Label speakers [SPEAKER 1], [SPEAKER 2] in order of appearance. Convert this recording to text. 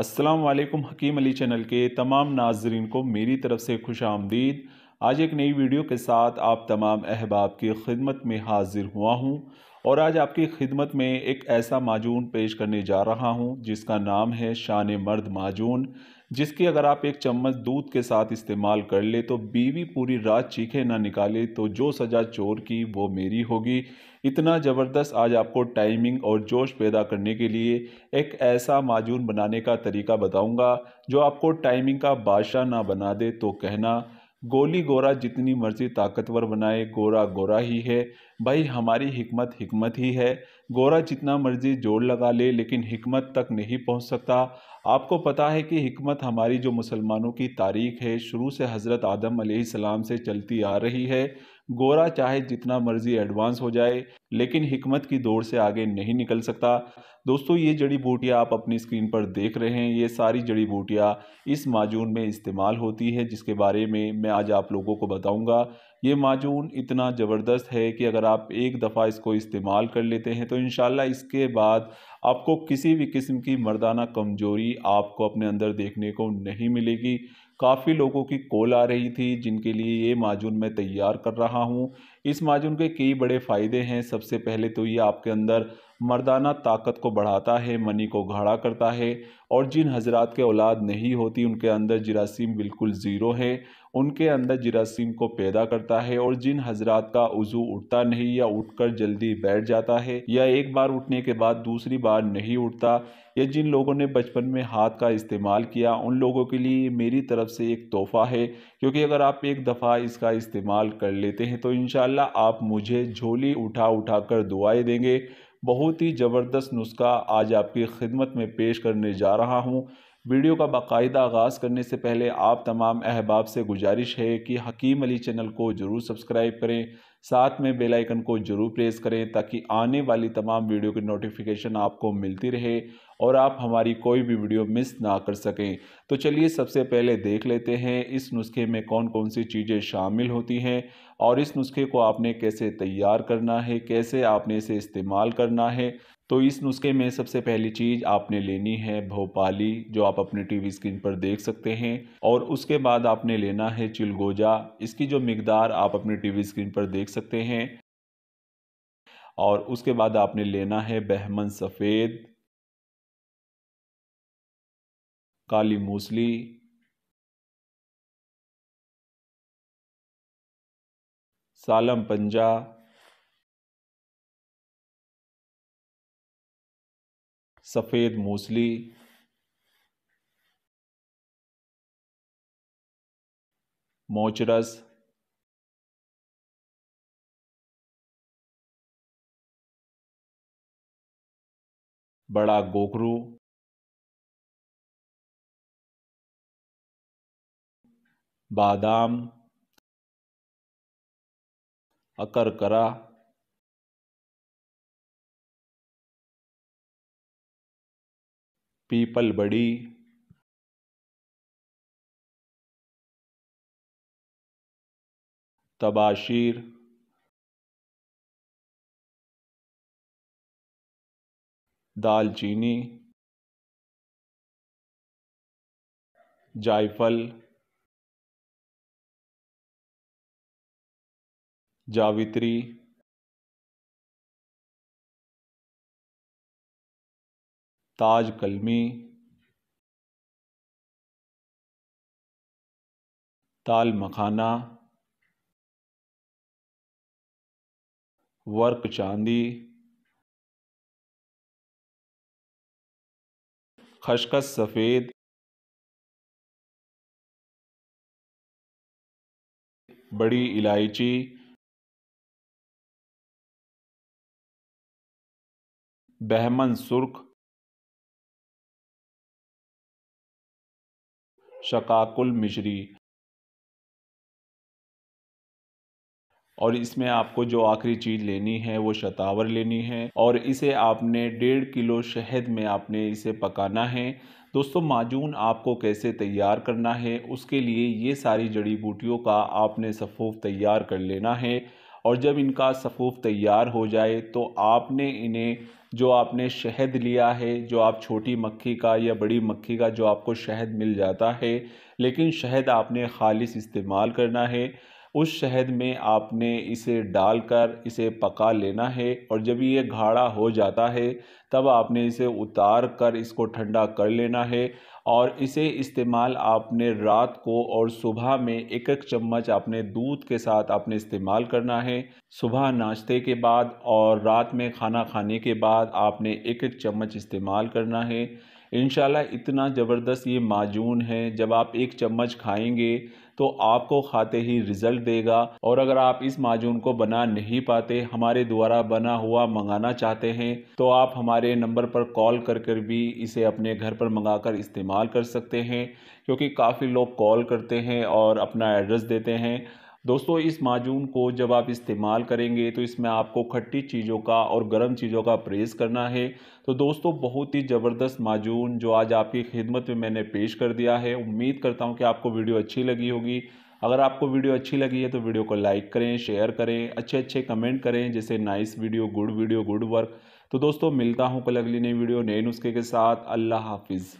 [SPEAKER 1] अस्सलाम वालेकुम हकीम अली चैनल के तमाम नाजरीन को मेरी तरफ़ से खुश आमदीद आज एक नई वीडियो के साथ आप तमाम अहबाब की खिदमत में हाजिर हुआ हूँ और आज आपकी खिदमत में एक ऐसा माजून पेश करने जा रहा हूँ जिसका नाम है शान मर्द माजून जिसकी अगर आप एक चम्मच दूध के साथ इस्तेमाल कर ले तो बीवी पूरी रात चीखे ना निकाले तो जो सज़ा चोर की वो मेरी होगी इतना ज़बरदस्त आज आपको टाइमिंग और जोश पैदा करने के लिए एक ऐसा माजून बनाने का तरीका बताऊंगा जो आपको टाइमिंग का बादशाह ना बना दे तो कहना गोली गोरा जितनी मर्जी ताकतवर बनाए गोरा गोरा ही है भाई हमारी हिकमत हिकमत ही है गोरा जितना मर्जी जोड़ लगा ले लेकिन हिकमत तक नहीं पहुंच सकता आपको पता है कि हिकमत हमारी जो मुसलमानों की तारीख है शुरू से हज़रत आदम सलाम से चलती आ रही है गोरा चाहे जितना मर्जी एडवांस हो जाए लेकिन हिकमत की दौड़ से आगे नहीं निकल सकता दोस्तों ये जड़ी बूटियाँ आप अपनी स्क्रीन पर देख रहे हैं ये सारी जड़ी बूटियाँ इस माजून में इस्तेमाल होती है जिसके बारे में मैं आज आप लोगों को बताऊंगा ये माजून इतना ज़बरदस्त है कि अगर आप एक दफ़ा इसको इस्तेमाल कर लेते हैं तो इन इसके बाद आपको किसी भी किस्म की मर्दाना कमजोरी आपको अपने अंदर देखने को नहीं मिलेगी काफ़ी लोगों की कॉल आ रही थी जिनके लिए ये माजून मैं तैयार कर रहा हूँ इस माजून के कई बड़े फ़ायदे हैं सबसे पहले तो ये आपके अंदर मर्दाना ताकत को बढ़ाता है मनी को घड़ा करता है और जिन हजरात के औलाद नहीं होती उनके अंदर जरासीम बिल्कुल ज़ीरो है उनके अंदर जरासीम को पैदा करता है और जिन हजरात का उज़ू उठता नहीं या उठकर जल्दी बैठ जाता है या एक बार उठने के बाद दूसरी बार नहीं उठता या जिन लोगों ने बचपन में हाथ का इस्तेमाल किया उन लोगों के लिए मेरी तरफ़ से एक तोहफ़ा है क्योंकि अगर आप एक दफ़ा इसका इस्तेमाल कर लेते हैं तो इन अल्लाह आप मुझे झोली उठा उठा कर दुआएँ देंगे बहुत ही ज़बरदस्त नुस्खा आज आपकी खिदमत में पेश करने जा रहा हूँ वीडियो का बाकायदा आगाज़ करने से पहले आप तमाम अहबाब से गुजारिश है कि हकीम अली चैनल को ज़रूर सब्सक्राइब करें साथ में बेल आइकन को जरूर प्रेस करें ताकि आने वाली तमाम वीडियो की नोटिफिकेशन आपको मिलती रहे और आप हमारी कोई भी वीडियो मिस ना कर सकें तो चलिए सबसे पहले देख लेते हैं इस नुस्खे में कौन कौन सी चीज़ें शामिल होती हैं और इस नुस्खे को आपने कैसे तैयार करना है कैसे आपने इसे इस्तेमाल करना है तो इस नुस्खे में सबसे पहली चीज़ आपने लेनी है भोपाली जो आप अपने टीवी स्क्रीन पर देख सकते हैं और उसके बाद आपने लेना है चिलगोजा इसकी जो मकदार आप अपने टीवी स्क्रीन पर देख सकते हैं और
[SPEAKER 2] उसके बाद आपने लेना है बहमन सफ़ेद काली मूसली सालम पंजा सफ़ेद मूसली मोचरस बड़ा गोकरू बादाम अकरकरा पीपल बड़ी तबाशीर दालचीनी जायफल जावित्री ताज कलमी ताल मखाना वर्क चांदी खशखस सफ़ेद बड़ी इलायची बहमन सुर्ख शकाकुल मिश्री और इसमें आपको जो आखिरी चीज़ लेनी है वो शतावर
[SPEAKER 1] लेनी है और इसे आपने डेढ़ किलो शहद में आपने इसे पकाना है दोस्तों माजून आपको कैसे तैयार करना है उसके लिए ये सारी जड़ी बूटियों का आपने सफ़ूफ तैयार कर लेना है और जब इनका सफ़ूफ़ तैयार हो जाए तो आपने इन्हें जो आपने शहद लिया है जो आप छोटी मक्खी का या बड़ी मक्खी का जो आपको शहद मिल जाता है लेकिन शहद आपने खालिश इस्तेमाल करना है उस शहद में आपने इसे डालकर इसे पका लेना है और जब ये घाड़ा हो जाता है तब आपने इसे उतार कर इसको ठंडा कर लेना है और इसे इस्तेमाल आपने रात को और सुबह में एक एक चम्मच अपने दूध के साथ आपने इस्तेमाल करना है सुबह नाश्ते के बाद और रात में खाना खाने के बाद आपने एक एक चम्मच इस्तेमाल करना है इन इतना ज़बरदस्त ये माजून है जब आप एक चम्मच खाएंगे तो आपको खाते ही रिजल्ट देगा और अगर आप इस माजून को बना नहीं पाते हमारे द्वारा बना हुआ मंगाना चाहते हैं तो आप हमारे नंबर पर कॉल कर कर भी इसे अपने घर पर मंगा कर इस्तेमाल कर सकते हैं क्योंकि काफ़ी लोग कॉल करते हैं और अपना एड्रेस देते हैं दोस्तों इस माजून को जब आप इस्तेमाल करेंगे तो इसमें आपको खट्टी चीज़ों का और गर्म चीज़ों का परहेज़ करना है तो दोस्तों बहुत ही ज़बरदस्त माजून जो आज आपकी खिदमत में मैंने पेश कर दिया है उम्मीद करता हूँ कि आपको वीडियो अच्छी लगी होगी अगर आपको वीडियो अच्छी लगी है तो वीडियो को लाइक करें शेयर करें अच्छे अच्छे कमेंट करें जैसे nice video good video good work तो दोस्तों मिलता हूँ कल अगली नई वीडियो नए नुस्खे के साथ अल्लाह हाफिज़